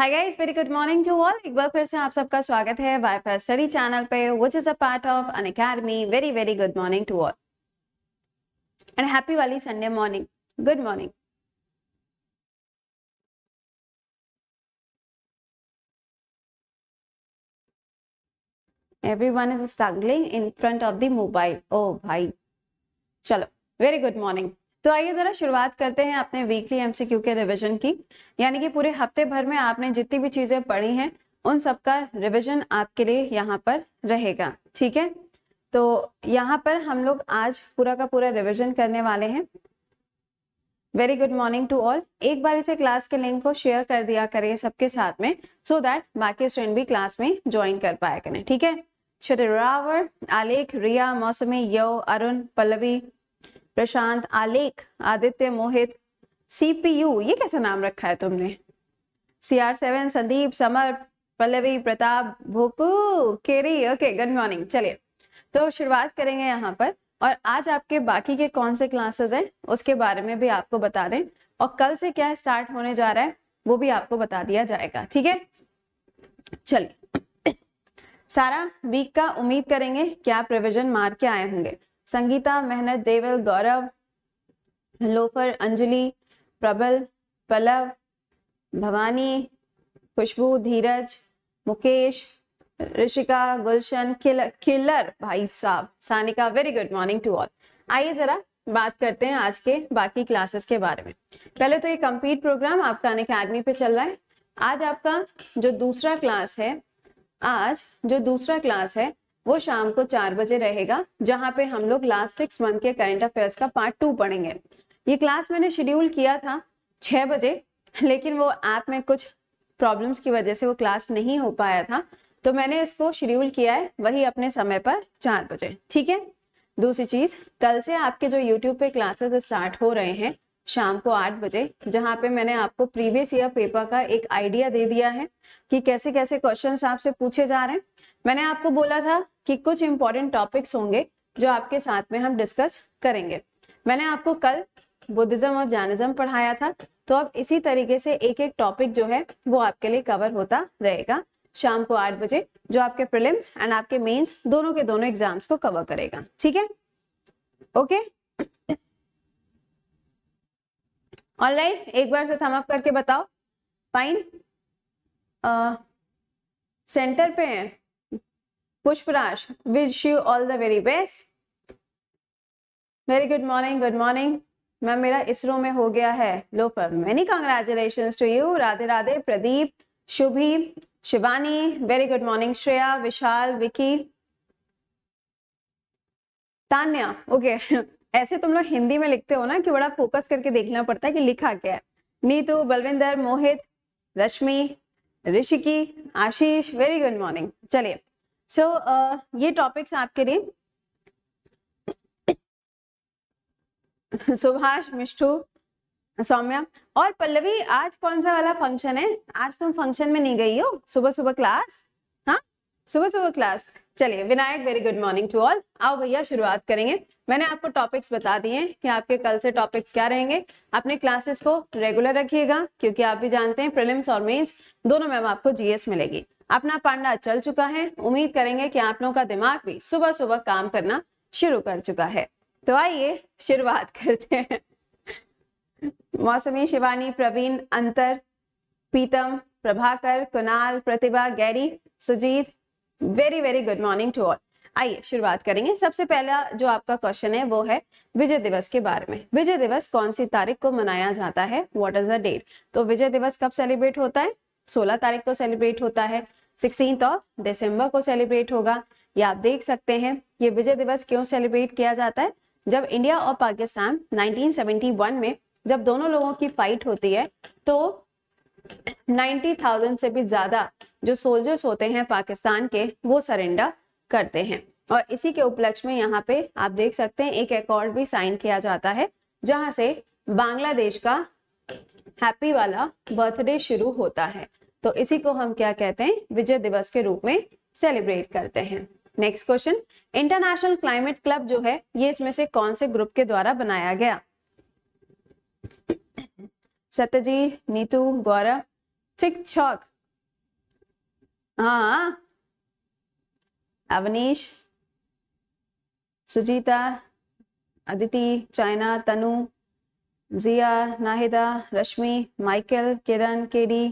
Hi guys very good morning to all एक बार फिर से आप सबका स्वागत है वाईफाई स्टडी चैनल पे which is a part of Unacademy very very good morning to all and happy वाली Sunday morning good morning everyone is struggling in front of the mobile oh bhai chalo very good morning तो आइए जरा शुरुआत करते हैं अपने weekly MCQ के revision की यानी कि पूरे हफ्ते भर में आपने जितनी भी चीजें पढ़ी हैं उन सबका रिवीजन आपके लिए यहाँ पर रहेगा ठीक है तो यहाँ पर हम लोग आज पूरा का पूरा रिविजन करने वाले हैं very good morning to all एक बार इसे क्लास के लिंक को शेयर कर दिया करें सबके साथ में सो so दैट बाकी स्टूडेंट भी क्लास में ज्वाइन कर पाया करें ठीक है श्री आलेख रिया मौसमी यो अरुण पल्लवी प्रशांत आलेख आदित्य मोहित सीपीयू ये कैसा नाम रखा है तुमने C R seven Sandeep Samar Pallavi Pratap भोपू केरी ओके गुड मॉर्निंग चलिए तो शुरुआत करेंगे यहाँ पर और आज आपके बाकी के कौन से क्लासेस हैं उसके बारे में भी आपको बता दें और कल से क्या स्टार्ट होने जा रहा है वो भी आपको बता दिया जाएगा ठीक है चलिए सारा वीक का उम्मीद करेंगे क्या प्रोविजन मार के आए होंगे संगीता मेहनत देवल गौरव loafer Anjali Prabal Pallav Bhavani Khushboo Dheeraj Mukesh Rishika Gulshan killer killer भाई साहब Sanika very good morning to all आइए जरा बात करते हैं आज के बाकी क्लासेस के बारे में पहले तो ये कंप्लीट प्रोग्राम आपका अन अकेडमी पे चल रहा है आज आपका जो दूसरा क्लास है आज जो दूसरा क्लास है वो शाम को चार बजे रहेगा जहां पे हम लोग लास्ट सिक्स मंथ के करंट अफेयर्स का पार्ट टू पढ़ेंगे ये क्लास मैंने शेड्यूल किया था छः बजे लेकिन वो ऐप में कुछ प्रॉब्लम्स की वजह से वो क्लास नहीं हो पाया था तो मैंने इसको शेड्यूल किया है वही अपने समय पर चार बजे ठीक है दूसरी चीज़ कल से आपके जो यूट्यूब पे क्लासेस स्टार्ट हो रहे हैं शाम को आठ बजे जहाँ पे मैंने आपको प्रीवियस ईयर पेपर का एक आइडिया दे दिया है कि कैसे कैसे क्वेश्चंस आपसे पूछे जा रहे हैं मैंने आपको बोला था कि कुछ इंपॉर्टेंट टॉपिक्स होंगे जो आपके साथ में हम डिस्कस करेंगे मैंने आपको कल बुद्धिज्म और जैनिज्म पढ़ाया था तो अब इसी तरीके से एक एक टॉपिक जो है वो आपके लिए कवर होता रहेगा शाम को आठ बजे जो आपके प्रिलिम्स एंड आपके मेंस दोनों के दोनों एग्जाम्स को कवर करेगा ठीक है ओके ऑनलाइन एक बार से थम अप करके बताओ फाइन सेंटर पे है Pushpraj wish you all the very best very good morning good morning ma'am मेरा इसरो में हो गया है लो पर many congratulation to you Radhe Radhe Pradeep Shubhi Shivani very good morning Shreya Vishal Vicky Tanya okay okay. ऐसे तुम लोग हिंदी में लिखते हो ना कि बड़ा फोकस करके देखना पड़ता है कि लिखा क्या है Neetu Balwinder Mohit Rashmi Rishiki Ashish very good morning चलिए सो so, uh, ये टॉपिक्स आपके लिए सुभाष मिष्ठू सौम्या और पल्लवी आज कौन सा वाला फंक्शन है आज तुम फंक्शन में नहीं गई हो सुबह सुबह क्लास हाँ सुबह सुबह क्लास चलिए Vinayak very good morning to all आओ भैया शुरुआत करेंगे मैंने आपको टॉपिक्स बता दिए कि आपके कल से टॉपिक्स क्या रहेंगे अपने क्लासेस को रेगुलर रखिएगा क्योंकि आप भी जानते हैं प्रिलिम्स और मेंस दोनों मैम आपको जीएस मिलेगी अपना पांडा चल चुका है उम्मीद करेंगे कि आप लोगों का दिमाग भी सुबह सुबह काम करना शुरू कर चुका है तो आइए शुरुआत करते हैं मौसमी शिवानी प्रवीण अंतर Pritam Prabhakar Kunal Pratibha Gary Sujeet very very good morning to all आइए शुरुआत करेंगे सबसे पहला जो आपका क्वेश्चन है वो है विजय दिवस के बारे में विजय दिवस कौन सी तारीख को मनाया जाता है वॉट इज द डेट तो विजय दिवस कब सेलिब्रेट होता है सोलह तारीख को सेलिब्रेट होता है सिक्सटीन ऑफ दिसंबर को सेलिब्रेट होगा ये आप देख सकते हैं ये विजय दिवस क्यों सेलिब्रेट किया जाता है जब इंडिया और पाकिस्तान 1971 में जब दोनों लोगों की फाइट होती है तो 90,000 से भी ज्यादा जो सोल्जर्स होते हैं पाकिस्तान के वो सरेंडर करते हैं और इसी के उपलक्ष्य में यहाँ पे आप देख सकते हैं एक अकॉर्ड भी साइन किया जाता है जहां से बांग्लादेश का हैप्पी वाला बर्थडे शुरू होता है तो इसी को हम क्या कहते हैं विजय दिवस के रूप में सेलिब्रेट करते हैं next question international climate club जो है ये इसमें से कौन से ग्रुप के द्वारा बनाया गया सत्यजी नीतू गौरव ठीक छक हाँ Avnish Sujeeta Aditi China Tanu Jiya Nahida Rashmi Michael Kiran KD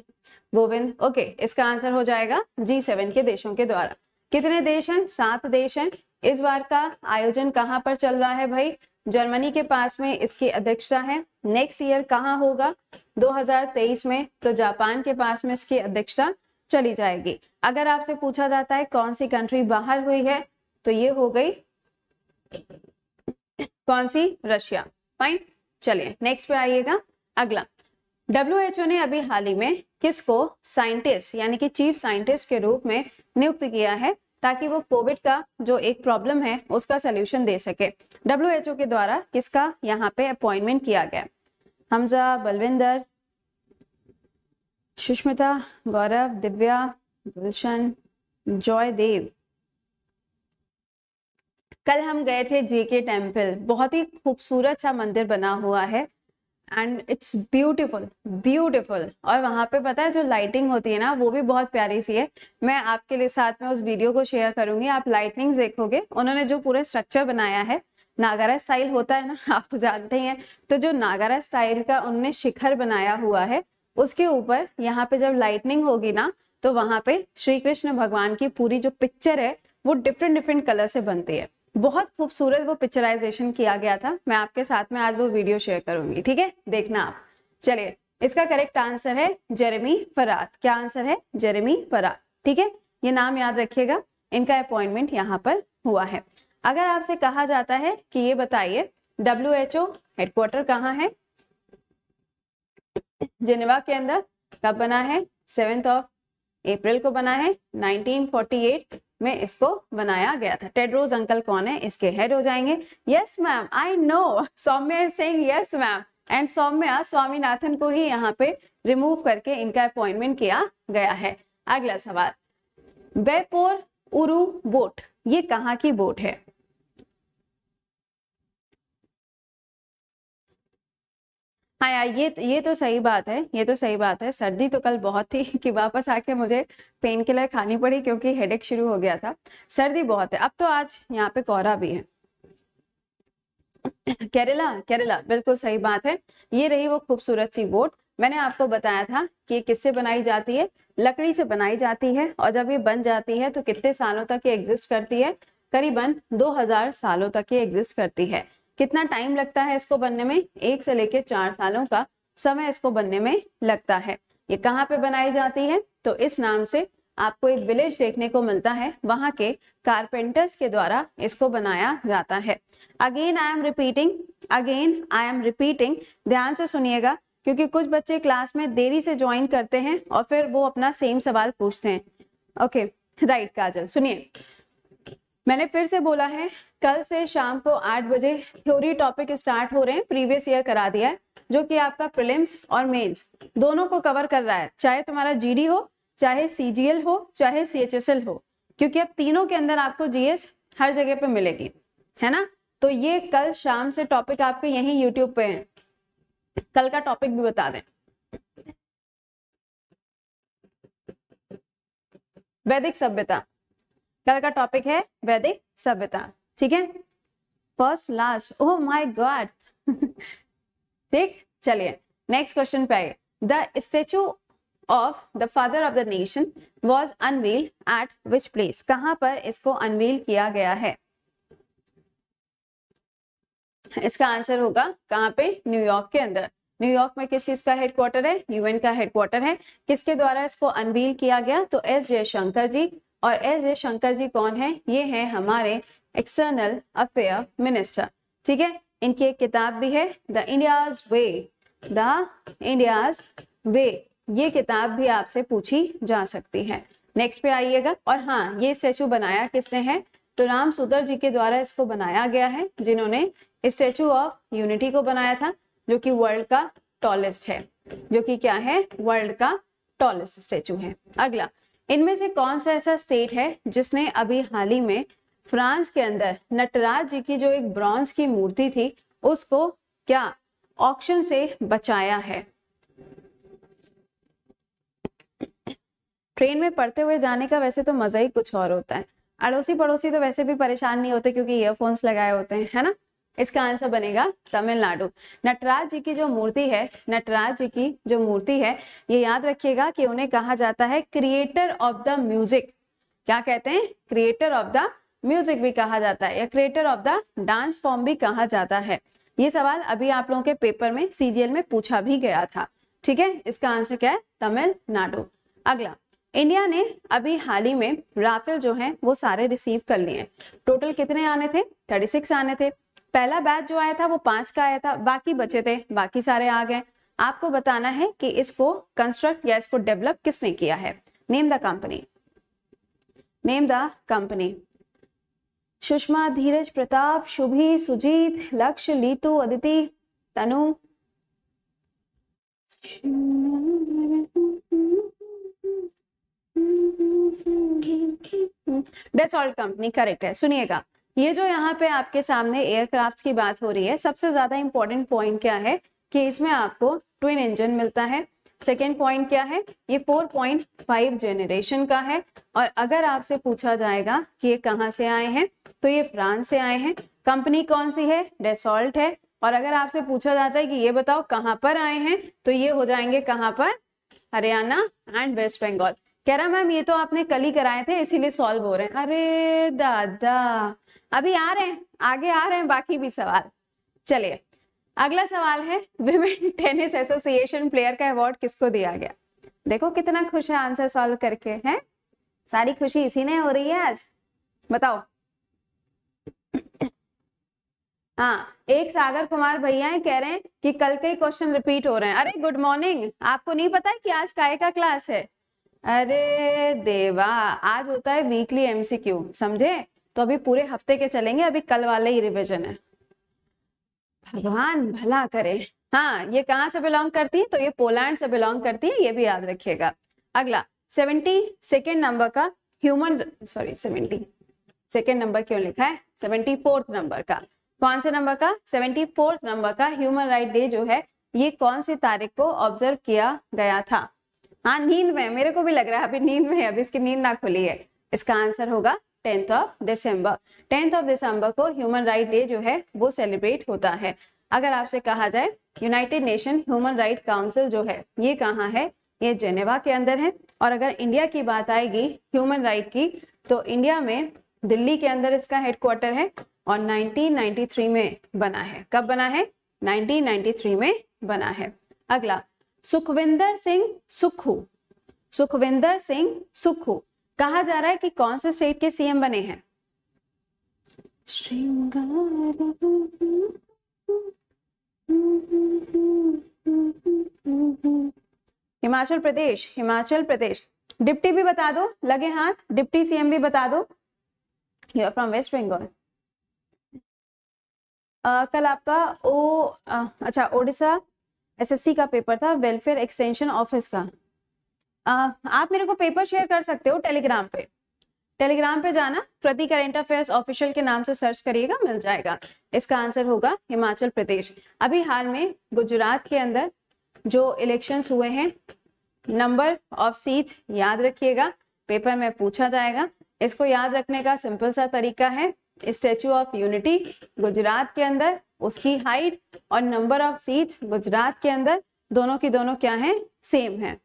Govind okay इसका आंसर हो जाएगा जी सेवन के देशों के द्वारा कितने देश हैं सात देश हैं इस बार का आयोजन कहाँ पर चल रहा है भाई जर्मनी के पास में इसकी अध्यक्षता है नेक्स्ट ईयर कहाँ होगा 2023 में तो जापान के पास में इसकी अध्यक्षता चली जाएगी अगर आपसे पूछा जाता है कौन सी कंट्री बाहर हुई है तो ये हो गई कौन सी रशिया फाइन चलिए नेक्स्ट पे आइएगा अगला डब्ल्यू ने अभी हाल ही में किसको साइंटिस्ट यानी कि चीफ साइंटिस्ट के रूप में नियुक्त किया है ताकि वो कोविड का जो एक प्रॉब्लम है उसका सोल्यूशन दे सके डब्ल्यू के द्वारा किसका यहाँ पे अपॉइंटमेंट किया गया हमजा बलविंदर सुष्मिता गौरव दिव्या गुलशन जॉय देव कल हम गए थे जेके टेम्पल बहुत ही खूबसूरत सा मंदिर बना हुआ है एंड इट्स ब्यूटिफुल ब्यूटिफुल और वहाँ पे पता है जो लाइटिंग होती है ना वो भी बहुत प्यारी सी है मैं आपके लिए साथ में उस वीडियो को शेयर करूंगी आप लाइटनिंग देखोगे उन्होंने जो पूरा स्ट्रक्चर बनाया है नागारा स्टाइल होता है ना आप तो जानते ही हैं तो जो नागारा स्टाइल का उनने शिखर बनाया हुआ है उसके ऊपर यहाँ पे जब लाइटनिंग होगी ना तो वहाँ पे श्री कृष्ण भगवान की पूरी जो पिक्चर है वो डिफरेंट डिफरेंट कलर से बनती है बहुत खूबसूरत वो पिक्चराइजेशन किया गया था मैं आपके साथ में आज वो वीडियो शेयर करूंगी ठीक है देखना आप चलिए इसका करेक्ट आंसर है जेरेमी फरात क्या आंसर है जेरेमी फरात ठीक है ये नाम याद रखिएगा इनका अपॉइंटमेंट यहाँ पर हुआ है अगर आपसे कहा जाता है कि ये बताइए डब्ल्यू एच ओ हेडक्वार्टर कहाँ है जिनेवा के अंदर कब बना है सेवेंथ ऑफ अप्रैल को बना है 1948 में इसको बनाया गया था टेडरोज अंकल कौन है इसके हेड हो जाएंगे yes ma'am I know Saumya Singh yes ma'am and Saumya Swaminathan को ही यहाँ पे रिमूव करके इनका अपॉइंटमेंट किया गया है अगला सवाल बेपोर उरु बोट ये कहाँ की बोट है हाँ यार ये ये तो सही बात है ये तो सही बात है सर्दी तो कल बहुत थी कि वापस आके मुझे पेन किलर खानी पड़ी क्योंकि हेडेक शुरू हो गया था सर्दी बहुत है अब तो आज यहाँ पे कोहरा भी है केरला केरला बिल्कुल सही बात है ये रही वो खूबसूरत सी बोट मैंने आपको बताया था कि ये किससे बनाई जाती है लकड़ी से बनाई जाती है और जब ये बन जाती है तो कितने सालों तक ये एग्जिस्ट करती है करीबन 2000 सालों तक ये एग्जिस्ट करती है कितना टाइम लगता है इसको बनने में एक से लेकर चार सालों का समय इसको बनने में लगता है ये कहाँ पे बनाई जाती है तो इस नाम से आपको एक विलेज देखने को मिलता है वहां के कारपेंटर्स के द्वारा इसको बनाया जाता है again I am repeating again I am repeating ध्यान से सुनिएगा क्योंकि कुछ बच्चे क्लास में देरी से ज्वाइन करते हैं और फिर वो अपना सेम सवाल पूछते हैं ओके राइट काजल सुनिए मैंने फिर से बोला है कल से शाम को आठ बजे थ्योरी टॉपिक स्टार्ट हो रहे हैं प्रीवियस ईयर करा दिया है जो कि आपका प्रिलिम्स और मेंस दोनों को कवर कर रहा है चाहे तुम्हारा जीडी हो चाहे सीजीएल हो चाहे सीएचएसएल हो क्योंकि अब तीनों के अंदर आपको जीएस हर जगह पे मिलेगी है ना तो ये कल शाम से टॉपिक आपके यही यूट्यूब पे है कल का टॉपिक भी बता दें वैदिक सभ्यता कल का टॉपिक है वैदिक सभ्यता ठीक है first last oh my God ठीक चलिए नेक्स्ट क्वेश्चन पे आइए the statue of the father of the nation was unveil at which place कहां पर इसको अनवील किया गया है इसका आंसर होगा कहां पे न्यूयॉर्क के अंदर न्यूयॉर्क में किस चीज का हेडक्वार्टर है यूएन का हेडक्वार्टर है किसके द्वारा इसको अनवील किया गया तो एस जयशंकर जी और एस जयशंकर जी कौन है ये है हमारे एक्सटर्नल अफेयर मिनिस्टर ठीक है इनकी एक किताब भी है the India's way the India's way ये किताब भी आपसे पूछी जा सकती है नेक्स्ट पे आइएगा और हाँ ये स्टेचू बनाया किसने है तो राम सुधर जी के द्वारा इसको बनाया गया है जिन्होंने स्टेचू ऑफ यूनिटी को बनाया था जो कि वर्ल्ड का टॉलेस्ट है जो कि क्या है वर्ल्ड का टॉलेस्ट स्टेचू है अगला इनमें से कौन सा ऐसा स्टेट है जिसने अभी हाल ही में फ्रांस के अंदर नटराज जी की जो एक ब्रॉन्ज की मूर्ति थी उसको क्या ऑक्शन से बचाया है ट्रेन में पढ़ते हुए जाने का वैसे तो मजा ही कुछ और होता है अड़ोसी पड़ोसी तो वैसे भी परेशान नहीं होते क्योंकि ईयरफोन्स लगाए होते हैं है ना इसका आंसर बनेगा तमिलनाडु नटराज जी की जो मूर्ति है नटराज जी की जो मूर्ति है ये याद रखिएगा कि उन्हें कहा जाता है क्रिएटर ऑफ द म्यूजिक क्या कहते हैं क्रिएटर ऑफ द म्यूजिक भी कहा जाता है या creator of the dance form भी कहा जाता है ये सवाल अभी आप लोगों के पेपर में सीजीएल में पूछा भी गया था ठीक है इसका आंसर क्या है तमिलनाडु अगला इंडिया ने अभी हाल ही में राफेल जो है वो सारे रिसीव कर लिए हैं टोटल कितने आने थे 36 आने थे पहला बैच जो आया था वो पांच का आया था बाकी बचे थे बाकी सारे आ गए आपको बताना है कि इसको कंस्ट्रक्ट या इसको डेवलप किसने किया है name the company name the company Sushma Dheeraj Pratap Shubhi Sujeet Lakshya Leetu Aditi Tanu that's all company correct है सुनिएगा ये जो यहाँ पे आपके सामने एयरक्राफ्ट की बात हो रही है सबसे ज़्यादा इंपॉर्टेंट पॉइंट क्या है कि इसमें आपको ट्विन इंजन मिलता है सेकेंड पॉइंट क्या है ये 4.5 जेनरेशन का है और अगर आपसे पूछा जाएगा कि ये कहाँ से आए हैं तो ये फ्रांस से आए हैं कंपनी कौन सी है डेसॉल्ट है और अगर आपसे पूछा जाता है कि ये बताओ कहाँ पर आए हैं तो ये हो जाएंगे कहाँ पर हरियाणा एंड वेस्ट बंगाल कह रहा मैम ये तो आपने कल ही कराए थे इसीलिए सॉल्व हो रहे हैं अरे दादा अभी आ रहे हैं आगे आ रहे हैं बाकी भी सवाल चलिए अगला सवाल है विमेन टेनिस एसोसिएशन प्लेयर का अवार्ड किसको दिया गया देखो कितना खुश है आंसर सॉल्व करके है सारी खुशी इसी ने हो रही है आज बताओ हाँ एक सागर कुमार भैया कह रहे हैं कि कल के क्वेश्चन रिपीट हो रहे हैं अरे गुड मॉर्निंग आपको नहीं पता है कि आज काय का क्लास है अरे देवा आज होता है वीकली एमसीक्यू समझे तो अभी पूरे हफ्ते के चलेंगे अभी कल वाले ही रिविजन है भगवान भला करे हाँ ये कहाँ से बिलोंग करती है तो ये पोलैंड से बिलोंग करती है ये भी याद रखिएगा अगला सेवेंटी सेकेंड नंबर का human sorry seventy second number क्यों लिखा है सेवेंटी फोर्थ नंबर का कौन से नंबर का सेवेंटी फोर्थ नंबर का ह्यूमन राइट डे जो है ये कौन सी तारीख को ऑब्जर्व किया गया था हाँ नींद में मेरे को भी लग रहा है अभी नींद में है अभी इसकी नींद ना खुली है इसका आंसर होगा tenth of December tenth of December को ह्यूमन राइट डे जो है वो सेलिब्रेट होता है अगर आपसे कहा जाए United Nation human right council जो है ये कहाँ है ये जेनेवा के अंदर है और अगर इंडिया की बात आएगी ह्यूमन राइट की तो इंडिया में दिल्ली के अंदर इसका हेडक्वार्टर है और 1993 में बना है कब बना है 1993 में बना है अगला सुखविंदर सिंह सुखू सुखविंदर सिंह सुखू कहा जा रहा है कि कौन से स्टेट के सीएम बने हैं हिमाचल प्रदेश हिमाचल प्रदेश डिप्टी भी बता दो लगे हाथ डिप्टी सीएम भी बता दो you are from West Bengal कल आपका ओ आ, अच्छा ओडिशा एसएससी का पेपर था वेलफेयर एक्सटेंशन ऑफिस का आ, आप मेरे को पेपर शेयर कर सकते हो टेलीग्राम पे टेलीग्राम पे जाना प्रति करेंट अफेयर्स ऑफिशियल के नाम से सर्च करिएगा मिल जाएगा इसका आंसर होगा हिमाचल प्रदेश अभी हाल में गुजरात के अंदर जो इलेक्शंस हुए हैं नंबर ऑफ सीट्स याद रखिएगा पेपर में पूछा जाएगा इसको याद रखने का सिंपल सा तरीका है स्टेच्यू ऑफ यूनिटी गुजरात के अंदर उसकी हाइट और नंबर ऑफ सीट गुजरात के अंदर दोनों की दोनों क्या है सेम है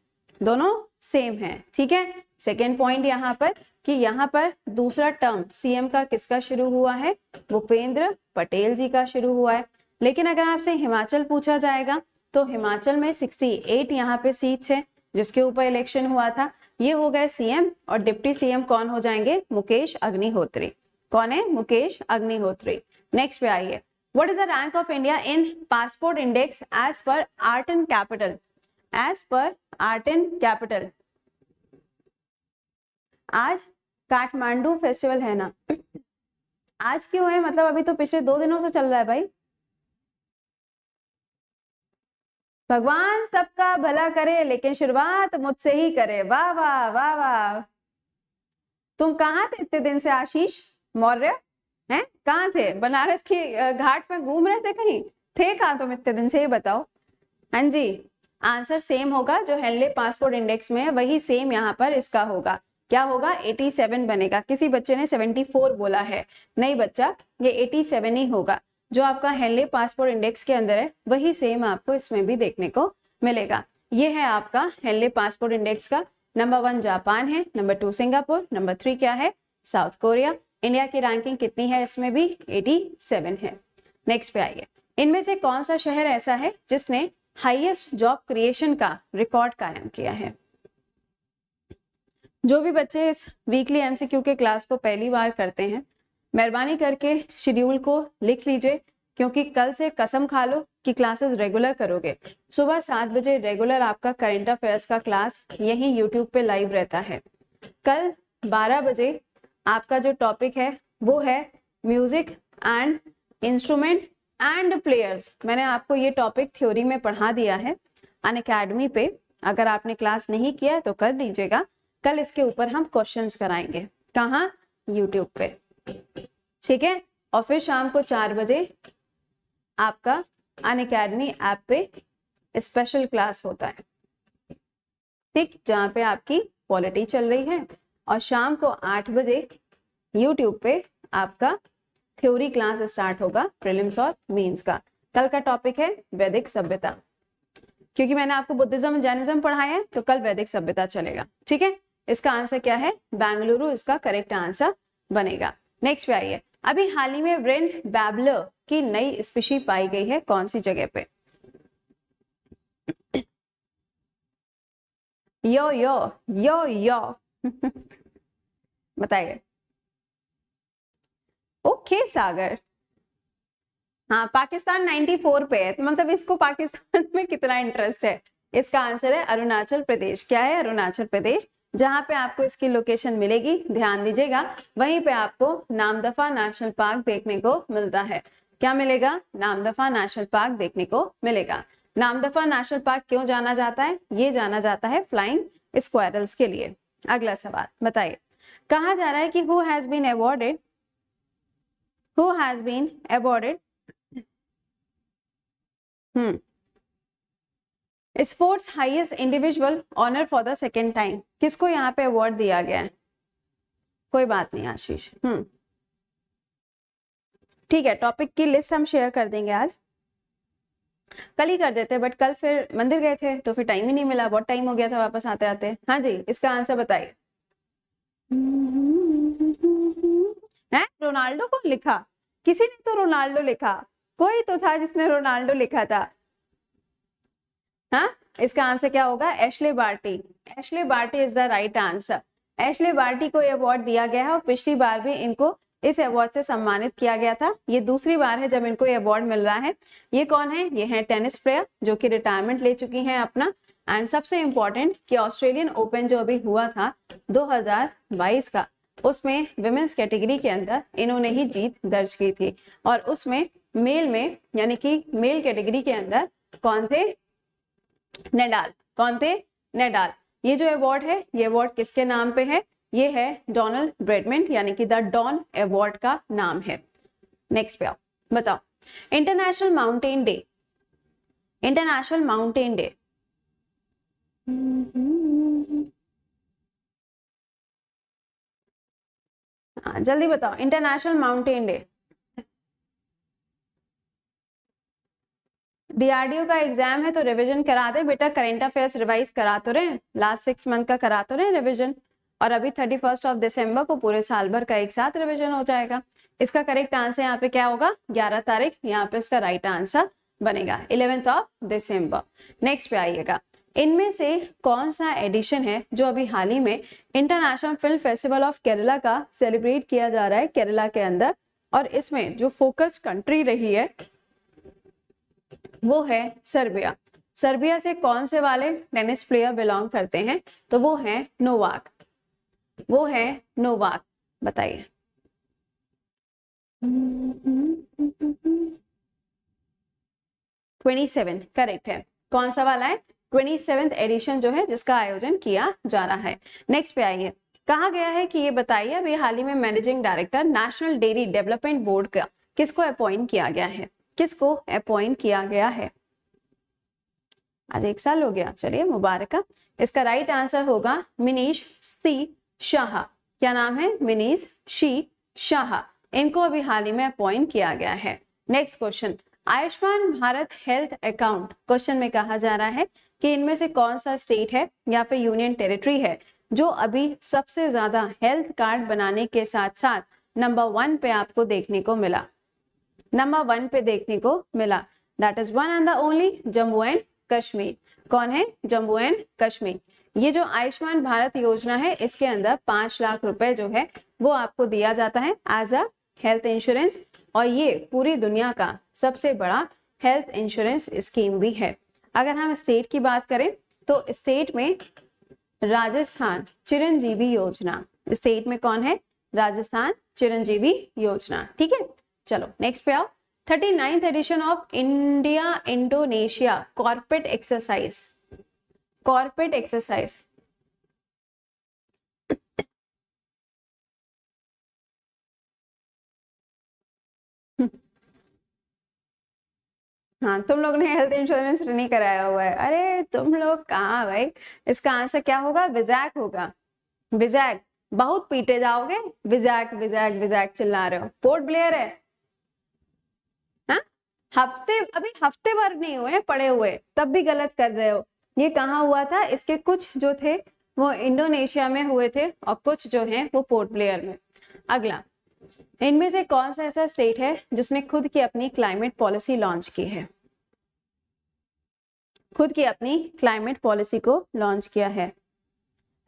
दोनों सेम है ठीक है सेकेंड पॉइंट यहाँ पर कि यहाँ पर दूसरा टर्म सीएम का किसका शुरू हुआ है भूपेंद्र पटेल जी का शुरू हुआ है लेकिन अगर आपसे हिमाचल पूछा जाएगा तो हिमाचल में 68 यहाँ पे सीट्स है जिसके ऊपर इलेक्शन हुआ था ये हो गए सीएम और डिप्टी सीएम कौन हो जाएंगे मुकेश अग्निहोत्री कौन है मुकेश अग्निहोत्री नेक्स्ट पे आइए what is the rank of India in passport index as per art and capital as per art and capital आज काठमांडू फेस्टिवल है ना आज क्यों है मतलब अभी तो पिछले दो दिनों से चल रहा है भाई भगवान सबका भला करे लेकिन शुरुआत मुझसे ही करे वाह वाह वाह वाह तुम कहां थे इतने दिन से आशीष मौर्य हैं कहाँ थे हम्म। बनारस की घाट में घूम रहे थे कहीं थे कहाँ तुम इतने दिन से ये बताओ हाँ जी आंसर सेम होगा जो हेनले पासपोर्ट इंडेक्स में है वही सेम यहाँ पर इसका होगा क्या होगा 87 बनेगा किसी बच्चे ने 74 बोला है नहीं बच्चा ये 87 ही होगा जो आपका हेनले पासपोर्ट इंडेक्स के अंदर है वही सेम आपको इसमें भी देखने को मिलेगा ये है आपका हेनले पासपोर्ट इंडेक्स का नंबर वन जापान है number two Singapore number three क्या है साउथ कोरिया इंडिया की रैंकिंग कितनी है इसमें भी 87 है नेक्स्ट पे आइए इनमें से कौन सा शहर ऐसा है जिसने हाईएस्ट जॉब क्रिएशन का रिकॉर्ड कायम किया है जो भी बच्चे इस वीकली एमसीक्यू के क्लास को पहली बार करते हैं मेहरबानी करके शेड्यूल को लिख लीजिए क्योंकि कल से कसम खा लो कि क्लासेस रेगुलर करोगे सुबह सात बजे रेगुलर आपका करेंट अफेयर्स का क्लास यही यूट्यूब पे लाइव रहता है कल 12 बजे आपका जो टॉपिक है वो है music and instrument and players मैंने आपको ये टॉपिक थ्योरी में पढ़ा दिया है अन अकेडमी पे अगर आपने क्लास नहीं किया है तो कर लीजिएगा कल इसके ऊपर हम क्वेश्चंस कराएंगे कहाँ यूट्यूब पे ठीक है और फिर शाम को चार बजे आपका अन अकेडमी ऐप पे स्पेशल क्लास होता है ठीक जहाँ पे आपकी क्वालिटी चल रही है और शाम को आठ बजे यूट्यूब पे आपका थ्योरी क्लास स्टार्ट होगा प्रिलिम्स और मेंस का कल का टॉपिक है वैदिक सभ्यता क्योंकि मैंने आपको बुद्धिज्म जैनिज्म पढ़ाया है तो कल वैदिक सभ्यता चलेगा ठीक है इसका आंसर क्या है बेंगलुरु इसका करेक्ट आंसर बनेगा नेक्स्ट पे आइए अभी हाल ही में रेंड बैबलर की नई स्पीशी पाई गई है कौन सी जगह पे यो यो यो यो बताइए ओके सागर हाँ पाकिस्तान 94 पे है तो मतलब इसको पाकिस्तान में कितना इंटरेस्ट है इसका आंसर है अरुणाचल प्रदेश क्या है अरुणाचल प्रदेश जहां पे आपको इसकी लोकेशन मिलेगी ध्यान दीजिएगा वहीं पे आपको नामदफा नेशनल पार्क देखने को मिलता है क्या मिलेगा नामदफा नेशनल पार्क देखने को मिलेगा नामदफा नेशनल पार्क क्यों जाना जाता है ये जाना जाता है फ्लाइंग स्क्वायरल्स के लिए अगला सवाल बताइए कहा जा रहा है कि who has been awarded who has been awarded hmm sports highest individual honour for the second time किसको यहाँ पे अवार्ड दिया गया है कोई बात नहीं आशीष हम्म ठीक है टॉपिक की लिस्ट हम शेयर कर देंगे आज कल ही कर देते बट कल फिर मंदिर गए थे तो फिर टाइम ही नहीं मिला बहुत टाइम हो गया था वापस आते आते हाँ जी इसका आंसर बताइए है रोनाल्डो कौन लिखा किसी ने तो रोनाल्डो लिखा कोई तो था जिसने रोनाल्डो लिखा था हा? इसका आंसर क्या होगा Ashleigh Barty Ashleigh Barty is the right answer Ashleigh Barty को ये अवार्ड दिया गया है और पिछली बार भी इनको इस अवार्ड से सम्मानित किया गया था ये दूसरी बार है जब इनको ये अवार्ड मिल रहा है ये कौन है ये है टेनिस प्लेयर जो कि रिटायरमेंट ले चुकी हैं अपना एंड सबसे इम्पोर्टेंट कि ऑस्ट्रेलियन ओपन जो अभी हुआ था 2022 का उसमें विमेंस कैटेगरी के अंदर इन्होंने ही जीत दर्ज की थी और उसमें मेल में यानी कि मेल कैटेगरी के अंदर कौन थे नेडाल कौन थे नेडाल ये जो अवार्ड है ये अवार्ड किसके नाम पे है ये है डोनाल्ड ब्रेडमेंट यानी कि द डॉन अवार्ड का नाम है नेक्स्ट पे आओ बताओ international mountain day international mountain day हाँ, जल्दी बताओ इंटरनेशनल माउंटेन डे डीआरडीओ का एग्जाम है तो रिवीजन करा दे बेटा करेंट अफेयर्स रिवाइज करा तो रहे लास्ट सिक्स मंथ का करा तो रहे रिवीजन और अभी थर्टी फर्स्ट ऑफ दिसंबर को पूरे साल भर का एक साथ रिवीजन हो जाएगा इसका करेक्ट आंसर यहाँ पे क्या होगा ग्यारह तारीख यहाँ पे इसका राइट आंसर बनेगा इलेवेंथ ऑफ दिसंबर नेक्स्ट पे आइएगा इनमें से कौन सा एडिशन है जो अभी हाल ही में international film festival of Kerala का सेलिब्रेट किया जा रहा है केरला के अंदर और इसमें जो फोकस कंट्री रही है वो है सर्बिया सर्बिया से कौन से वाले टेनिस प्लेयर बिलोंग करते हैं तो वो है नोवाक वो है नोवाक बताइए ट्वेंटी सेवन करेक्ट है कौन सा वाला है ट्वेंटी एडिशन जो है जिसका आयोजन किया जा रहा है नेक्स्ट पे आइए कहा गया है कि ये बताइए अभी हाल ही में managing director national dairy development board का किसको अपॉइंट किया गया है किसको अपॉइंट किया गया है आज एक साल हो गया चलिए मुबारक इसका राइट आंसर होगा मिनीश सी शाह क्या नाम है मिनीश शी शाह इनको अभी हाल ही में अपॉइंट किया गया है next question Ayushman Bharat health account question में कहा जा रहा है कि इनमें से कौन सा स्टेट है या फिर यूनियन टेरिटरी है जो अभी सबसे ज्यादा हेल्थ कार्ड बनाने के साथ साथ नंबर वन पे आपको देखने को मिला नंबर वन पे देखने को मिला that is one and the only Jammu and Kashmir कौन है जम्मू एंड कश्मीर ये जो आयुष्मान भारत योजना है इसके अंदर पांच लाख रुपए जो है वो आपको दिया जाता है एज अ हेल्थ इंश्योरेंस और ये पूरी दुनिया का सबसे बड़ा हेल्थ इंश्योरेंस स्कीम भी है अगर हम स्टेट की बात करें तो स्टेट में राजस्थान चिरंजीवी योजना स्टेट में कौन है राजस्थान चिरंजीवी योजना ठीक है चलो नेक्स्ट पे आओ thirty ninth edition of India Indonesia corporate exercise corporate exercise हाँ तुम लोग ने हेल्थ इंश्योरेंस नहीं कराया हुआ है अरे तुम लोग कहाँ भाई इसका आंसर क्या होगा विजैक होगा विजैक बहुत पीटे जाओगे विजैक विजैक विजैक चिल्ला रहे हो पोर्ट ब्लेयर है हा? हफ्ते अभी हफ्ते भर नहीं हुए पड़े हुए तब भी गलत कर रहे हो ये कहाँ हुआ था इसके कुछ जो थे वो इंडोनेशिया में हुए थे और कुछ जो है वो पोर्ट ब्लेयर में अगला इनमें से कौन सा ऐसा स्टेट है जिसने खुद की अपनी क्लाइमेट पॉलिसी लॉन्च की है खुद की अपनी क्लाइमेट पॉलिसी को लॉन्च किया है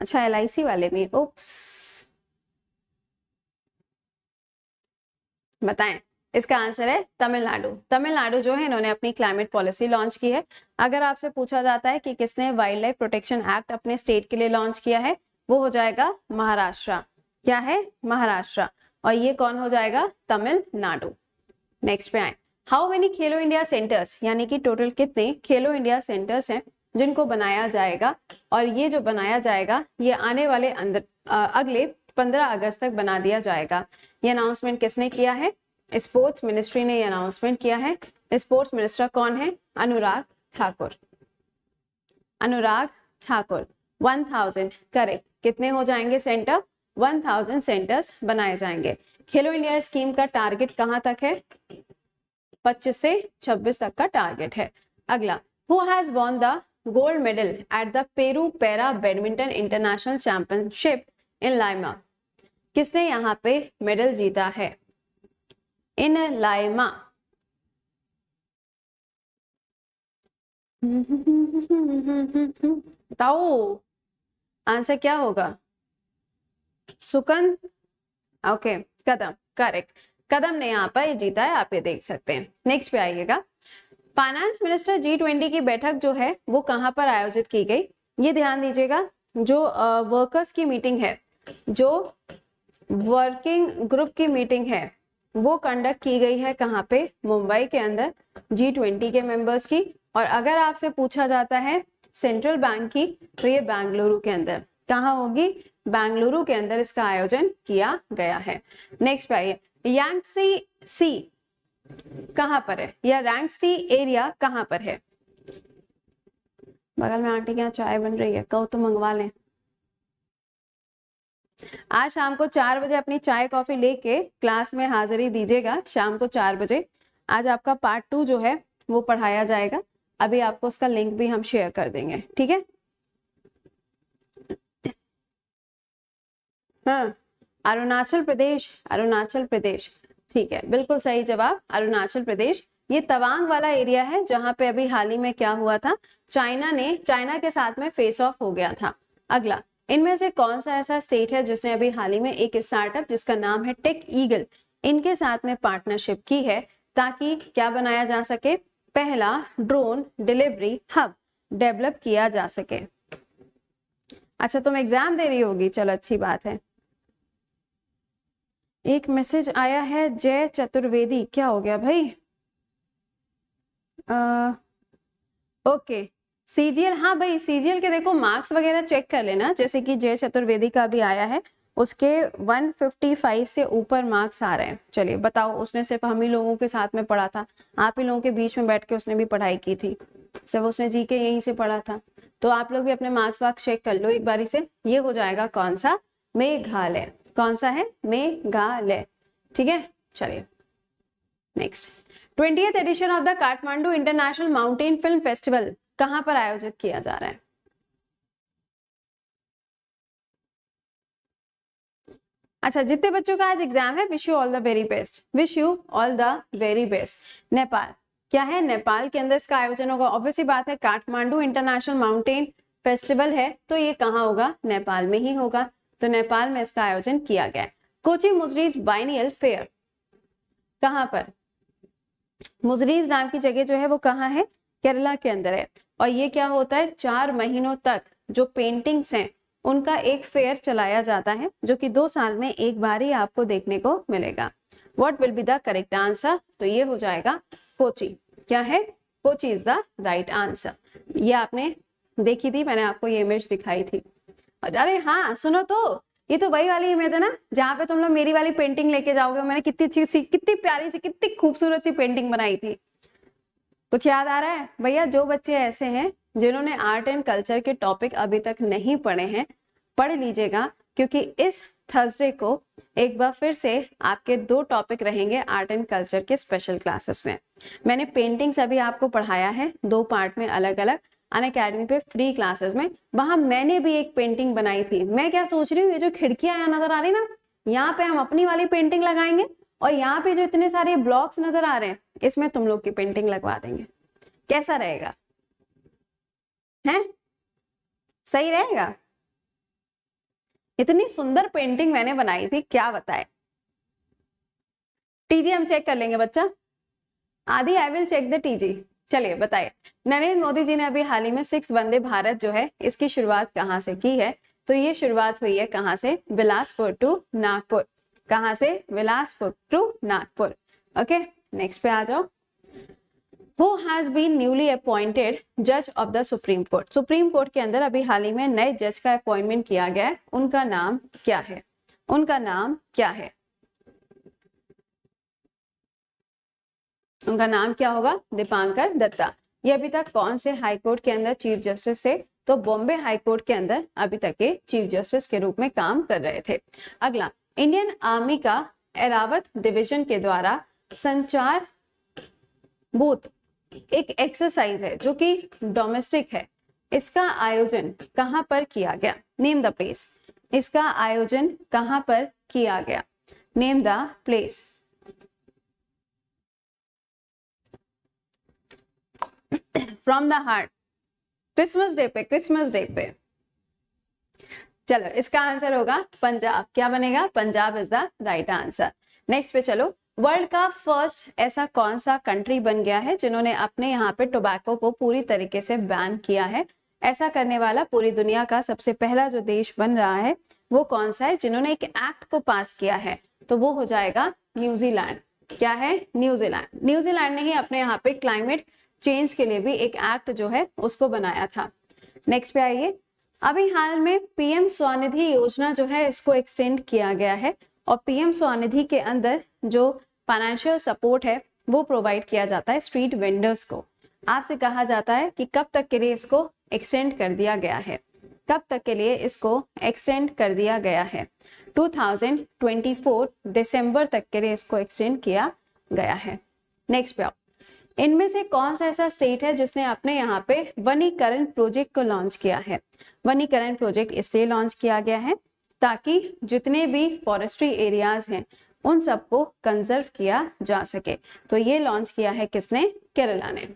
अच्छा एल वाले में ओप्स बताएं इसका आंसर है तमिलनाडु तमिलनाडु जो है इन्होंने अपनी क्लाइमेट पॉलिसी लॉन्च की है अगर आपसे पूछा जाता है कि किसने वाइल्ड लाइफ प्रोटेक्शन एक्ट अपने स्टेट के लिए लॉन्च किया है वो हो जाएगा महाराष्ट्र क्या है महाराष्ट्र और ये कौन हो जाएगा तमिलनाडु नेक्स्ट पे आए how many Khelo India centres यानी कि टोटल कितने खेलो इंडिया सेंटर्स हैं जिनको बनाया जाएगा और ये जो बनाया जाएगा ये आने वाले अंदर आ, अगले 15 अगस्त तक बना दिया जाएगा ये अनाउंसमेंट किसने किया है स्पोर्ट्स मिनिस्ट्री ने यह अनाउंसमेंट किया है स्पोर्ट्स मिनिस्टर कौन है अनुराग ठाकुर अनुराग ठाकुर थाउजेंड करेक्ट कितने हो जाएंगे सेंटर 1000 सेंटर्स बनाए जाएंगे खेलो इंडिया स्कीम का टारगेट कहाँ तक है 25 से 26 तक का टारगेट है अगला who has won the gold medal at the Peru para badminton international championship in Lima किसने यहाँ पे मेडल जीता है इन लाइमा बताओ आंसर क्या होगा सुकंद ओके कदम करेक्ट कदम ने यहाँ पर जीता है आप ये देख सकते हैं नेक्स्ट पे आइएगा फाइनेंस मिनिस्टर जी ट्वेंटी की बैठक जो है वो कहाँ पर आयोजित की गई ये ध्यान दीजिएगा जो वर्कर्स की मीटिंग है जो वर्किंग ग्रुप की मीटिंग है वो कंडक्ट की गई है कहाँ पे मुंबई के अंदर जी ट्वेंटी के मेंबर्स की और अगर आपसे पूछा जाता है सेंट्रल बैंक की तो ये बेंगलुरु के अंदर कहाँ होगी बेंगलुरु के अंदर इसका आयोजन किया गया है नेक्स्ट आइए यांगसी सी कहां पर है या रैंगसी एरिया कहां पर है बगल में आंटी के यहाँ चाय बन रही है कहो तो मंगवा लें आज शाम को चार बजे अपनी चाय कॉफी लेके क्लास में हाजिरी दीजिएगा शाम को चार बजे आज आपका पार्ट टू जो है वो पढ़ाया जाएगा अभी आपको उसका लिंक भी हम शेयर कर देंगे ठीक है हाँ, अरुणाचल प्रदेश अरुणाचल प्रदेश ठीक है बिल्कुल सही जवाब अरुणाचल प्रदेश ये तवांग वाला एरिया है जहां पे अभी हाल ही में क्या हुआ था चाइना ने चाइना के साथ में फेस ऑफ हो गया था अगला इनमें से कौन सा ऐसा स्टेट है जिसने अभी हाल ही में एक स्टार्टअप जिसका नाम है टेक ईगल इनके साथ में पार्टनरशिप की है ताकि क्या बनाया जा सके पहला ड्रोन डिलीवरी हब डेवलप किया जा सके अच्छा तुम एग्जाम दे रही होगी चलो अच्छी बात है एक मैसेज आया है जय चतुर्वेदी क्या हो गया भाई आ, ओके सीजीएल हाँ भाई सीजीएल के देखो मार्क्स वगैरह चेक कर लेना जैसे कि जय चतुर्वेदी का भी आया है उसके 155 से ऊपर मार्क्स आ रहे हैं चलिए बताओ उसने सिर्फ हम ही लोगों के साथ में पढ़ा था आप ही लोगों के बीच में बैठ के उसने भी पढ़ाई की थी सिर्फ उसने जी के यहीं से पढ़ा था तो आप लोग भी अपने मार्क्स वार्क्स चेक कर लो एक बारी से ये हो जाएगा कौन सा मेघालय कौन सा है मेघालय ठीक है चलिए next twenty edition of the Kathmandu international mountain film festival कहां पर आयोजित किया जा रहा है अच्छा जितने बच्चों का आज एग्जाम है wish you all the very best wish you all the very best Nepal क्या है नेपाल के अंदर इसका आयोजन होगा ऑब्वियसली बात है काठमांडू इंटरनेशनल माउंटेन फेस्टिवल है तो ये कहाँ होगा नेपाल में ही होगा तो नेपाल में इसका आयोजन किया गया कोची मुजरीज बाइनियल फेयर कहां पर मुजरीज नाम की जगह जो है वो कहाँ है केरला के अंदर है और ये क्या होता है चार महीनों तक जो पेंटिंग्स हैं उनका एक फेयर चलाया जाता है जो कि दो साल में एक बार ही आपको देखने को मिलेगा what will be the correct answer तो ये हो जाएगा कोची क्या है Kochi is the right answer ये आपने देखी थी मैंने आपको ये इमेज दिखाई थी अरे हाँ सुनो तो ये तो वही वाली इमेज है ना जहाँ पे तुम लोग मेरी वाली पेंटिंग लेके जाओगे मैंने कितनी अच्छी सी कितनी प्यारी सी कितनी खूबसूरत सी पेंटिंग बनाई थी कुछ याद आ रहा है भैया जो बच्चे ऐसे हैं जिन्होंने आर्ट एंड कल्चर के टॉपिक अभी तक नहीं पढ़े हैं पढ़ लीजिएगा क्योंकि इस थर्सडे को एक बार फिर से आपके दो टॉपिक रहेंगे आर्ट एंड कल्चर के स्पेशल क्लासेस में मैंने पेंटिंग्स अभी आपको पढ़ाया है दो पार्ट में अलग अलग अन अकेडमी पे फ्री क्लासेस में वहां मैंने भी एक पेंटिंग बनाई थी मैं क्या सोच रही हूँ ये जो खिड़कियां यहाँ नजर आ रही ना यहाँ पे हम अपनी वाली पेंटिंग लगाएंगे और यहाँ पे जो इतने सारे ब्लॉक्स नजर आ रहे हैं इसमें तुम लोग की पेंटिंग लगवा देंगे कैसा रहेगा है सही रहेगा इतनी सुंदर पेंटिंग मैंने बनाई थी क्या बताए टीजी हम चेक कर लेंगे बच्चा आदि आई विल चेक द टीजी चलिए बताइए नरेंद्र मोदी जी ने अभी हाल ही में सिक्स वंदे भारत जो है इसकी शुरुआत कहाँ से की है तो ये शुरुआत हुई है कहाँ से बिलासपुर टू नागपुर कहाँ से Bilaspur to Nagpur okay next पे आ जाओ who has been newly appointed जज of the supreme court supreme court के अंदर अभी हाल ही में नए जज का अपॉइंटमेंट किया गया है उनका नाम क्या है उनका नाम क्या है उनका नाम क्या होगा दीपांकर दत्ता ये अभी तक कौन से हाईकोर्ट के अंदर चीफ जस्टिस थे तो बॉम्बे हाईकोर्ट के अंदर अभी तक के चीफ जस्टिस के रूप में काम कर रहे थे अगला इंडियन आर्मी का एरावत डिवीजन के द्वारा संचार बूथ एक एक्सरसाइज है जो कि डोमेस्टिक है इसका आयोजन कहां पर किया गया नेम द प्लेस इसका आयोजन कहां पर किया गया name the place from the heart Christmas day पे क्रिसमस डे पे चलो इसका आंसर होगा पंजाब क्या बनेगा Punjab is the right answer next पे चलो वर्ल्ड का फर्स्ट ऐसा कौन सा कंट्री बन गया है जिन्होंने अपने यहाँ पे टोबैको को पूरी तरीके से बैन किया है ऐसा करने वाला पूरी दुनिया का सबसे पहला जो देश बन रहा है वो कौन सा है जिन्होंने एक एक्ट को पास किया है तो वो हो जाएगा न्यूजीलैंड क्या है न्यूजीलैंड न्यूजीलैंड ने ही अपने यहाँ पे क्लाइमेट चेंज के लिए भी एक एक्ट जो है उसको बनाया था नेक्स्ट पे आइए अभी हाल में पीएम स्वानिधि योजना जो है इसको एक्सटेंड किया गया है और पीएम स्वानिधि के अंदर जो फाइनेंशियल सपोर्ट है वो प्रोवाइड किया जाता है स्ट्रीट वेंडर्स को आपसे कहा जाता है कि कब तक के लिए इसको एक्सटेंड कर दिया गया है कब तक के लिए इसको एक्सटेंड कर दिया गया है 2024 दिसंबर तक के लिए इसको एक्सटेंड किया गया है नेक्स्ट पे आओ इनमें से कौन सा ऐसा स्टेट है जिसने अपने यहाँ पे वनीकरण प्रोजेक्ट को लॉन्च किया है वनीकरण प्रोजेक्ट इसलिए लॉन्च किया गया है ताकि जितने भी फॉरेस्ट्री एरियाज हैं उन सबको कंजर्व किया जा सके तो ये लॉन्च किया है किसने केरला ने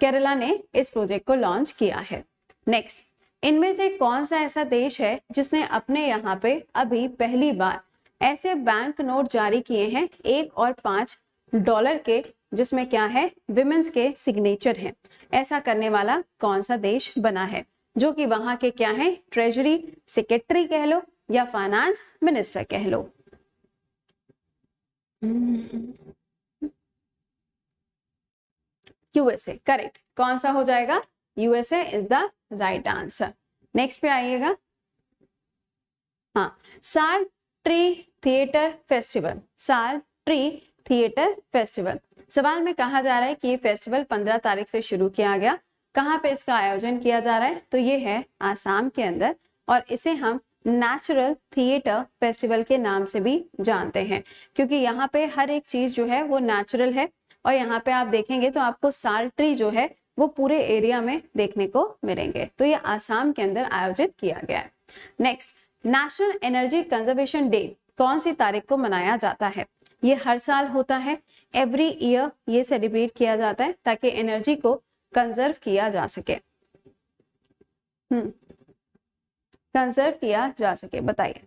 केरला ने इस प्रोजेक्ट को लॉन्च किया है नेक्स्ट इनमें से कौन सा ऐसा देश है जिसने अपने यहाँ पे अभी पहली बार ऐसे बैंक नोट जारी किए हैं एक और पांच डॉलर के जिसमें क्या है विमेंस के सिग्नेचर हैं ऐसा करने वाला कौन सा देश बना है जो कि वहां के क्या है ट्रेजरी सेक्रेटरी कह लो या फाइनेंस मिनिस्टर कह लो यूएसए करेक्ट कौन सा हो जाएगा USA is the right answer next पे आइएगा हाँ Sal tree theatre festival Sal tree theatre festival सवाल में कहा जा रहा है कि ये फेस्टिवल 15 तारीख से शुरू किया गया कहाँ पे इसका आयोजन किया जा रहा है तो ये है आसाम के अंदर और इसे हम नेचुरल थिएटर फेस्टिवल के नाम से भी जानते हैं क्योंकि यहाँ पे हर एक चीज जो है वो नेचुरल है और यहाँ पे आप देखेंगे तो आपको साल ट्री जो है वो पूरे एरिया में देखने को मिलेंगे तो ये आसाम के अंदर आयोजित किया गया है next national energy conservation day कौन सी तारीख को मनाया जाता है ये हर साल होता है एवरी ईयर ये सेलिब्रेट किया जाता है ताकि एनर्जी को कंजर्व किया जा सके हम्म कंजर्व किया जा सके बताइए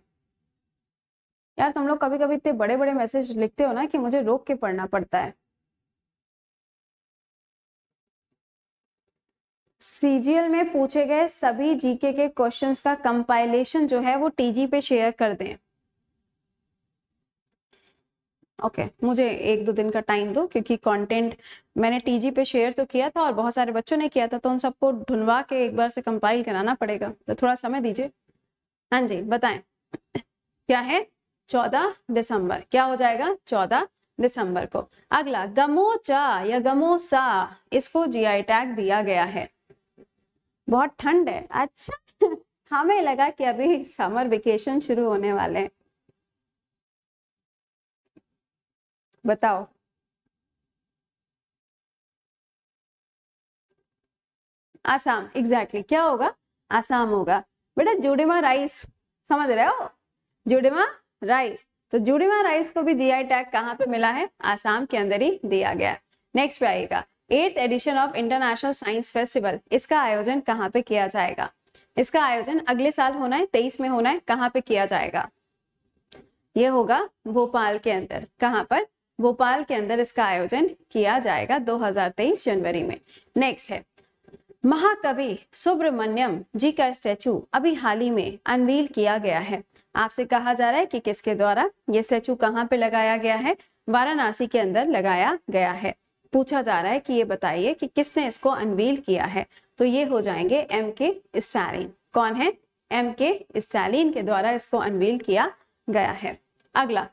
यार तुम लोग कभी कभी इतने बड़े बड़े मैसेज लिखते हो ना कि मुझे रोक के पढ़ना पड़ता है सीजीएल में पूछे गए सभी जीके के क्वेश्चंस का कंपाइलेशन जो है वो टीजी पे शेयर कर दें ओके okay, मुझे एक दो दिन का टाइम दो क्योंकि कंटेंट मैंने टीजी पे शेयर तो किया था और बहुत सारे बच्चों ने किया था तो उन सबको ढूंढवा के एक बार से कंपाइल कराना पड़ेगा तो थोड़ा समय दीजिए हाँ जी बताएं क्या है चौदह दिसंबर क्या हो जाएगा चौदह दिसंबर को अगला गमोचा या गमोसा इसको जीआई टैग दिया गया है बहुत ठंड है अच्छा हमें लगा कि अभी समर वेकेशन शुरू होने वाले हैं बताओ आसाम एग्जैक्टली exactly. क्या होगा आसाम होगा बेटा जोडेमा राइस समझ रहे हो जोडेमा राइस तो जोडेमा राइस को भी जीआई टैग कहाँ पे मिला है आसाम के अंदर ही दिया गया है नेक्स्ट पे आएगा eighth edition of international science festival इसका आयोजन कहाँ पे किया जाएगा इसका आयोजन अगले साल होना है तेईस में होना है कहाँ पे किया जाएगा ये होगा भोपाल के अंदर कहाँ पर भोपाल के अंदर इसका आयोजन किया जाएगा 2023 जनवरी में नेक्स्ट है महाकवि सुब्रमण्यम जी का स्टैचू अभी हाल ही में अनवील किया गया है आपसे कहा जा रहा है कि किसके द्वारा ये स्टैचू कहाँ पे लगाया गया है वाराणसी के अंदर लगाया गया है पूछा जा रहा है कि ये बताइए कि किसने इसको अनवील किया है तो ये हो जाएंगे एम के स्टालिन कौन है एम के स्टालिन के द्वारा इसको अनवील किया गया है अगला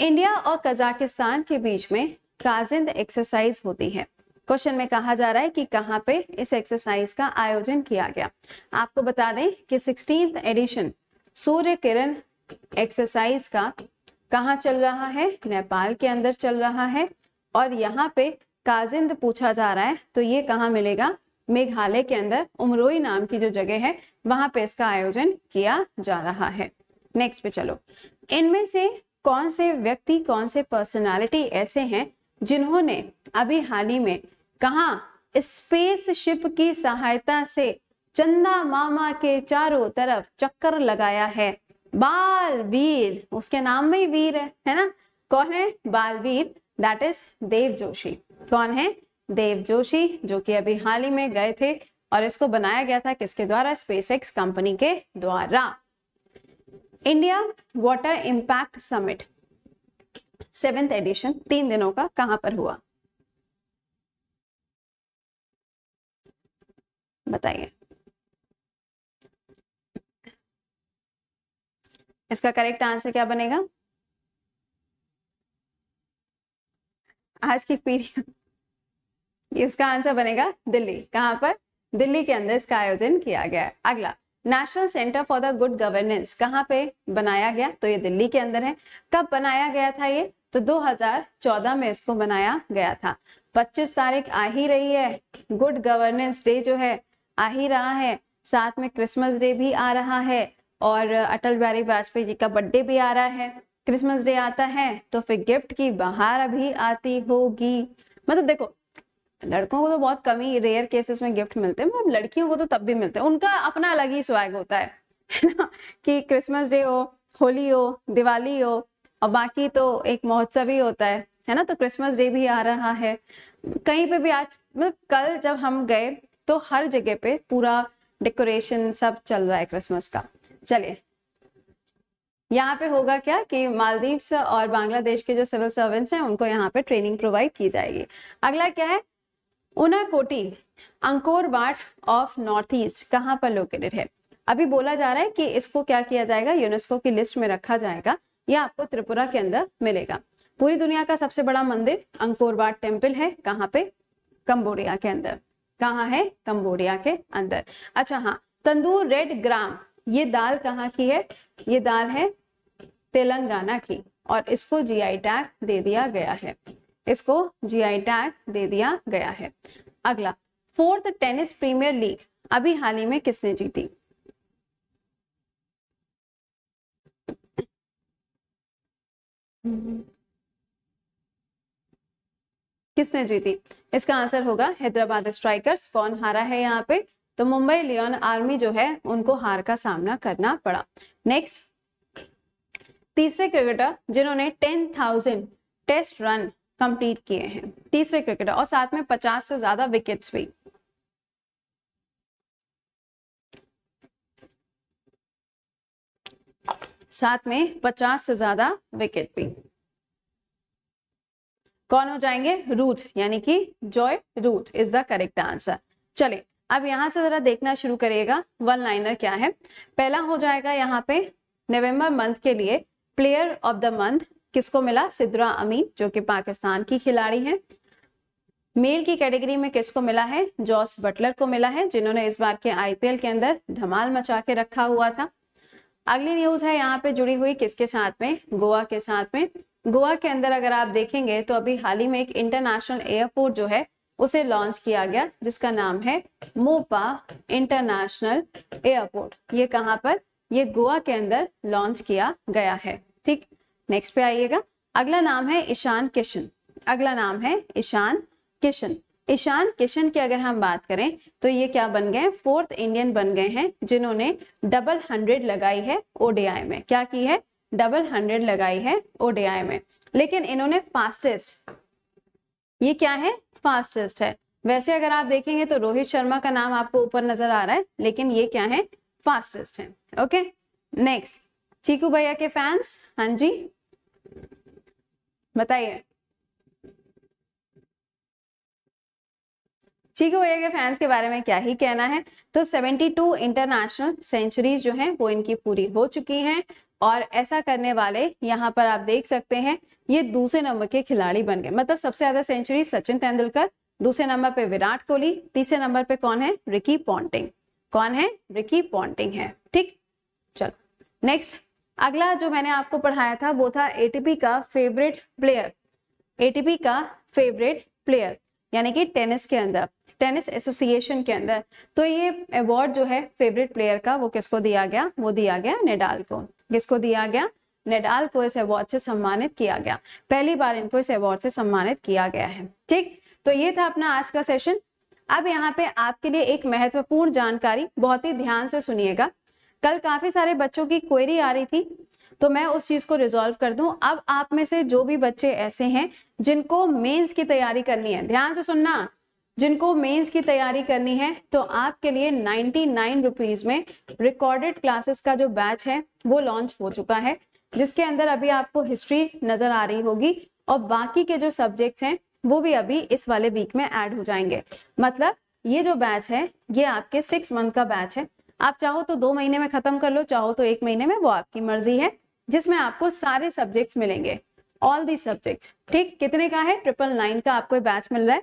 इंडिया और कजाकिस्तान के बीच में काजिंद एक्सरसाइज होती है क्वेश्चन में कहा जा रहा है कि कहाँ पे इस एक्सरसाइज का आयोजन किया गया आपको बता दें कि sixteen edition Surya Kiran exercise का कहाँ चल रहा है नेपाल के अंदर चल रहा है और यहाँ पे काजिंद पूछा जा रहा है तो ये कहाँ मिलेगा मेघालय के अंदर उमरोई नाम की जो जगह है वहां पे इसका आयोजन किया जा रहा है नेक्स्ट पे चलो इनमें से कौन से व्यक्ति कौन से पर्सनालिटी ऐसे हैं जिन्होंने अभी हाल ही में कहा स्पेसशिप की सहायता से चंदा मामा के चारों तरफ चक्कर लगाया है बालवीर उसके नाम में ही वीर है है ना कौन है बालवीर दैट इज देव जोशी कौन है देव जोशी जो कि अभी हाल ही में गए थे और इसको बनाया गया था किसके द्वारा स्पेसएक्स कंपनी के द्वारा India water impact summit seventh edition तीन दिनों का कहां पर हुआ बताइए इसका करेक्ट आंसर क्या बनेगा आज की पीढ़ी इसका आंसर बनेगा दिल्ली कहां पर दिल्ली के अंदर इसका आयोजन किया गया है अगला national centre for the good governance कहाँ पे बनाया गया तो ये दिल्ली के अंदर है कब बनाया गया था ये तो 2014 में इसको बनाया गया था 25 तारीख आ ही रही है गुड गवर्नेंस डे जो है आ ही रहा है साथ में क्रिसमस डे भी आ रहा है और अटल बिहारी वाजपेयी जी का बर्थडे भी आ रहा है क्रिसमस डे आता है तो फिर गिफ्ट की बहार भी आती होगी मतलब देखो लड़कों को तो बहुत कमी रेयर केसेस में गिफ्ट मिलते हैं मतलब लड़कियों को तो तब भी मिलते हैं उनका अपना अलग ही स्वैग होता है ना कि क्रिसमस डे हो होली हो दिवाली हो और बाकी तो एक महोत्सव ही होता है है ना तो क्रिसमस डे भी आ रहा है कहीं पे भी आज मतलब कल जब हम गए तो हर जगह पे पूरा डेकोरेशन सब चल रहा है क्रिसमस का चलिए यहाँ पे होगा क्या कि मालदीव्स और बांग्लादेश के जो सिविल सर्वेंट्स हैं उनको यहाँ पे ट्रेनिंग प्रोवाइड की जाएगी अगला क्या है Angkor Angkor Wat of north east कहाँ पर लोकेटेड है अभी बोला जा रहा है कि इसको क्या किया जाएगा यूनेस्को की लिस्ट में रखा जाएगा यह आपको त्रिपुरा के अंदर मिलेगा पूरी दुनिया का सबसे बड़ा मंदिर अंकोरवाट टेम्पल है कहाँ पे कंबोडिया के अंदर कहाँ है कंबोडिया के अंदर अच्छा हाँ तंदूर रेड ग्राम ये दाल कहाँ की है ये दाल है तेलंगाना की और इसको जीआई टैग दे दिया गया है इसको जीआई टैग दे दिया गया है अगला फोर्थ टेनिस प्रीमियर लीग अभी हाल ही में किसने जीती किसने जीती इसका आंसर होगा हैदराबाद स्ट्राइकर्स कौन हारा है यहाँ पे तो मुंबई लियोन आर्मी जो है उनको हार का सामना करना पड़ा नेक्स्ट तीसरे क्रिकेटर जिन्होंने ten thousand test run complete किए हैं तीसरे क्रिकेटर और साथ में पचास से ज्यादा विकेट्स भी साथ में पचास से ज्यादा विकेट भी कौन हो जाएंगे रूथ यानी कि Joe Root is the correct answer चले अब यहां से जरा देखना शुरू करिएगा वन लाइनर क्या है पहला हो जाएगा यहाँ पे नवंबर मंथ के लिए प्लेयर ऑफ द मंथ किसको मिला सिद्रा अमीन जो कि पाकिस्तान की खिलाड़ी हैं मेल की कैटेगरी में किसको मिला है जॉस बटलर को मिला है जिन्होंने इस बार के आईपीएल के अंदर धमाल मचा के रखा हुआ था अगली न्यूज है यहाँ पे जुड़ी हुई किसके साथ में गोवा के साथ में गोवा के अंदर अगर आप देखेंगे तो अभी हाल ही में एक इंटरनेशनल एयरपोर्ट जो है उसे लॉन्च किया गया जिसका नाम है मोपा इंटरनेशनल एयरपोर्ट ये कहाँ पर ये गोवा के अंदर लॉन्च किया गया है नेक्स्ट पे आइएगा अगला नाम है ईशान किशन अगला नाम है ईशान किशन ईशान किशन की अगर हम बात करें तो ये क्या बन गए फोर्थ इंडियन बन गए हैं जिन्होंने डबल हंड्रेड लगाई है ओडीआई में क्या की है डबल हंड्रेड लगाई है ओडीआई में लेकिन इन्होंने फास्टेस्ट ये क्या है फास्टेस्ट है वैसे अगर आप देखेंगे तो रोहित शर्मा का नाम आपको ऊपर नजर आ रहा है लेकिन ये क्या है फास्टेस्ट है ओके नेक्स्ट चीकू भैया के फैंस हाँ जी बताइए चीकू भैया के फैंस के बारे में क्या ही कहना है तो 72 इंटरनेशनल सेंचुरीज जो हैं वो इनकी पूरी हो चुकी हैं और ऐसा करने वाले यहाँ पर आप देख सकते हैं ये दूसरे नंबर के खिलाड़ी बन गए मतलब सबसे ज्यादा सेंचुरी सचिन तेंदुलकर दूसरे नंबर पे विराट कोहली तीसरे नंबर पे कौन है रिकी पॉन्टिंग कौन है रिकी पॉन्टिंग है ठीक चलो नेक्स्ट अगला जो मैंने आपको पढ़ाया था वो था एटीपी का फेवरेट प्लेयर एटीपी का फेवरेट प्लेयर यानी कि टेनिस के अंदर टेनिस एसोसिएशन के अंदर तो ये अवार्ड जो है फेवरेट प्लेयर का वो किसको दिया गया वो दिया गया नेडाल को किसको दिया गया नेडाल को इस अवार्ड से सम्मानित किया गया पहली बार इनको इस अवार्ड से सम्मानित किया गया है ठीक तो ये था अपना आज का सेशन अब यहाँ पे आपके लिए एक महत्वपूर्ण जानकारी बहुत ही ध्यान से सुनिएगा कल काफी सारे बच्चों की क्वेरी आ रही थी तो मैं उस चीज को रिजोल्व कर दूं अब आप में से जो भी बच्चे ऐसे हैं जिनको मेंस की तैयारी करनी है ध्यान से सुनना जिनको मेंस की तैयारी करनी है तो आपके लिए नाइनटी नाइन रुपीज में रिकॉर्डेड क्लासेस का जो बैच है वो लॉन्च हो चुका है जिसके अंदर अभी आपको हिस्ट्री नजर आ रही होगी और बाकी के जो सब्जेक्ट्स हैं वो भी अभी इस वाले वीक में ऐड हो जाएंगे मतलब ये जो बैच है ये आपके सिक्स मंथ का बैच है आप चाहो तो दो महीने में खत्म कर लो चाहो तो एक महीने में वो आपकी मर्जी है जिसमें आपको सारे सब्जेक्ट मिलेंगे ऑल दी सब्जेक्ट ठीक कितने का है ट्रिपल नाइन का आपको बैच मिल रहा है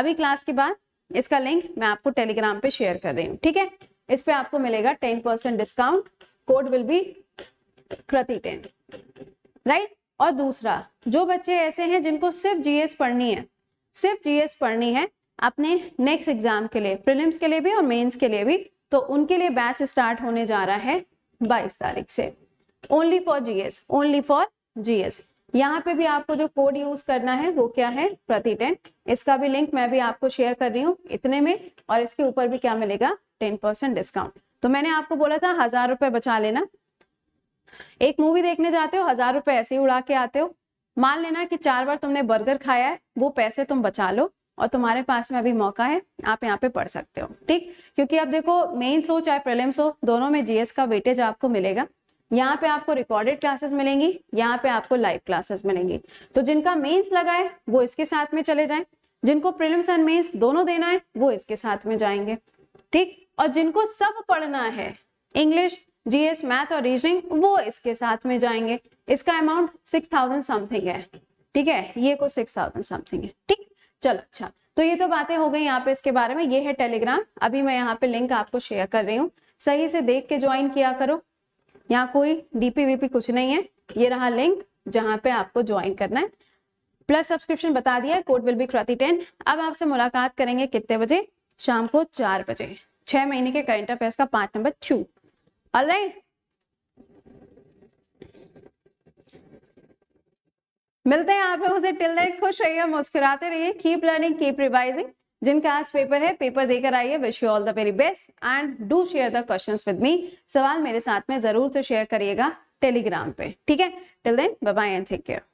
अभी क्लास के बाद इसका लिंक मैं आपको टेलीग्राम पे शेयर कर रही हूँ ठीक है इस पे आपको मिलेगा ten percent discount code will be प्रति टेन राइट और दूसरा जो बच्चे ऐसे हैं जिनको सिर्फ जीएस पढ़नी है सिर्फ जीएस पढ़नी है अपने नेक्स्ट एग्जाम के लिए प्रिलिम्स के लिए भी और मेंस के लिए भी तो उनके लिए बैच स्टार्ट होने जा रहा है बाईस तारीख से only for GS only for GS यहाँ पे भी आपको जो कोड यूज करना है वो क्या है प्रति टेन इसका भी लिंक मैं भी आपको शेयर कर रही हूँ इतने में और इसके ऊपर भी क्या मिलेगा टेन परसेंट डिस्काउंट तो मैंने आपको बोला था हजार रुपए बचा लेना एक मूवी देखने जाते हो हजार रुपए ऐसे ही उड़ा के आते हो मान लेना कि चार बार तुमने बर्गर खाया है वो पैसे तुम बचा लो और तुम्हारे पास में अभी मौका है आप यहाँ पे पढ़ सकते हो ठीक क्योंकि अब देखो मेन्स हो चाहे प्रिलिम्स हो दोनों में जीएस का वेटेज आपको मिलेगा यहाँ पे आपको रिकॉर्डेड क्लासेस मिलेंगी यहाँ पे आपको लाइव क्लासेस मिलेंगी तो जिनका मेन्स लगा है वो इसके साथ में चले जाए जिनको प्रिलिम्स एंड मेन्स दोनों देना है वो इसके साथ में जाएंगे ठीक और जिनको सब पढ़ना है इंग्लिश जीएस मैथ और रीजनिंग वो इसके साथ में जाएंगे इसका अमाउंट सिक्स थाउजेंड समथिंग है ठीक है ये को सिक्स थाउजेंड समथिंग है ठीक चलो अच्छा तो ये तो बातें हो गई यहाँ पे इसके बारे में ये है टेलीग्राम अभी मैं यहाँ पे लिंक आपको शेयर कर रही हूँ सही से देख के ज्वाइन किया करो यहाँ कोई डीपी वीपी कुछ नहीं है ये रहा लिंक जहाँ पे आपको ज्वाइन करना है प्लस सब्सक्रिप्शन बता दिया है कोड विल बी क्रति टेन अब आपसे मुलाकात करेंगे कितने बजे शाम को चार बजे छह महीने के करंट अफेयर्स का पार्ट नंबर टू ऑलराइट मिलते हैं आप लोगों से टिल देन खुश रहिए मुस्कुराते रहिए कीप लर्निंग कीप रिवाइजिंग जिनका आज पेपर है पेपर देकर आइए wish you all the very best and do share the question with me सवाल मेरे साथ में जरूर से शेयर करिएगा टेलीग्राम पे ठीक है till then bye and take care